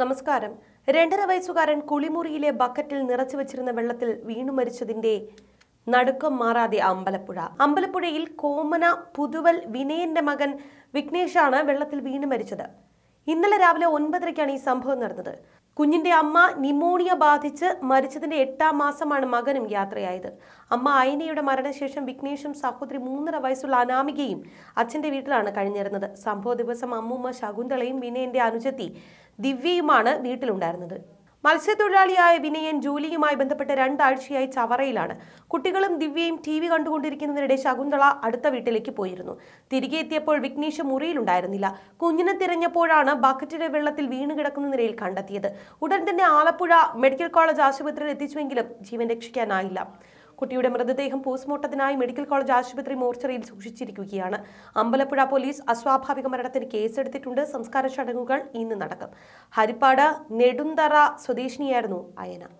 നമസ്കാരം രണ്ടര വയസ്സുകാരൻ കുളിമുറിയിലെ ബക്കറ്റിൽ നിറച്ചു വെച്ചിരുന്ന വെള്ളത്തിൽ വീണു മരിച്ചതിന്റെ നടുക്കം മാറാതെ അമ്പലപ്പുഴ അമ്പലപ്പുഴയിൽ കോമന പുതുവൽ വിനയന്റെ മകൻ വിഘ്നേഷാണ് വെള്ളത്തിൽ വീണു മരിച്ചത് ഇന്നലെ രാവിലെ ഒൻപതരയ്ക്കാണ് ഈ സംഭവം നടന്നത് കുഞ്ഞിന്റെ അമ്മ നിമോണിയ ബാധിച്ച് മരിച്ചതിന്റെ എട്ടാം മാസമാണ് മകനും യാത്രയായത് അമ്മ അയനയുടെ മരണശേഷം വിഘ്നേഷും സഹോദരി മൂന്നര വയസ്സുള്ള അനാമികയും അച്ഛന്റെ വീട്ടിലാണ് കഴിഞ്ഞിരുന്നത് സംഭവ ദിവസം അമ്മൂമ്മ ശകുന്തളയും വിനയന്റെ അനുജത്തി ദിവ്യയുമാണ് വീട്ടിലുണ്ടായിരുന്നത് മത്സ്യത്തൊഴിലാളിയായ വിനയൻ ജോലിയുമായി ബന്ധപ്പെട്ട് രണ്ടാഴ്ചയായി ചവറയിലാണ് കുട്ടികളും ദിവ്യയും ടി വി കണ്ടുകൊണ്ടിരിക്കുന്നതിനിടെ ശകുന്തള അടുത്ത വീട്ടിലേക്ക് പോയിരുന്നു തിരികെ എത്തിയപ്പോൾ വിഘ്നേശ് മുറിയിലുണ്ടായിരുന്നില്ല കുഞ്ഞിനെ തിരഞ്ഞപ്പോഴാണ് ബക്കറ്റിലെ വെള്ളത്തിൽ വീണ് കിടക്കുന്ന നിലയിൽ കണ്ടെത്തിയത് ഉടൻ തന്നെ ആലപ്പുഴ മെഡിക്കൽ കോളേജ് ആശുപത്രിയിൽ എത്തിച്ചുവെങ്കിലും ജീവൻ രക്ഷിക്കാനായില്ല കുട്ടിയുടെ മൃതദേഹം പോസ്റ്റ്മോർട്ടത്തിനായി മെഡിക്കൽ കോളേജ് ആശുപത്രി മോർച്ചറിയിൽ സൂക്ഷിച്ചിരിക്കുകയാണ് അമ്പലപ്പുഴ പോലീസ് അസ്വാഭാവിക മരണത്തിന് കേസെടുത്തിട്ടുണ്ട് സംസ്കാര ചടങ്ങുകൾ ഇന്ന് നടക്കും ഹരിപ്പാട് നെടുന്തറ സ്വദേശിനിയായിരുന്നു അയന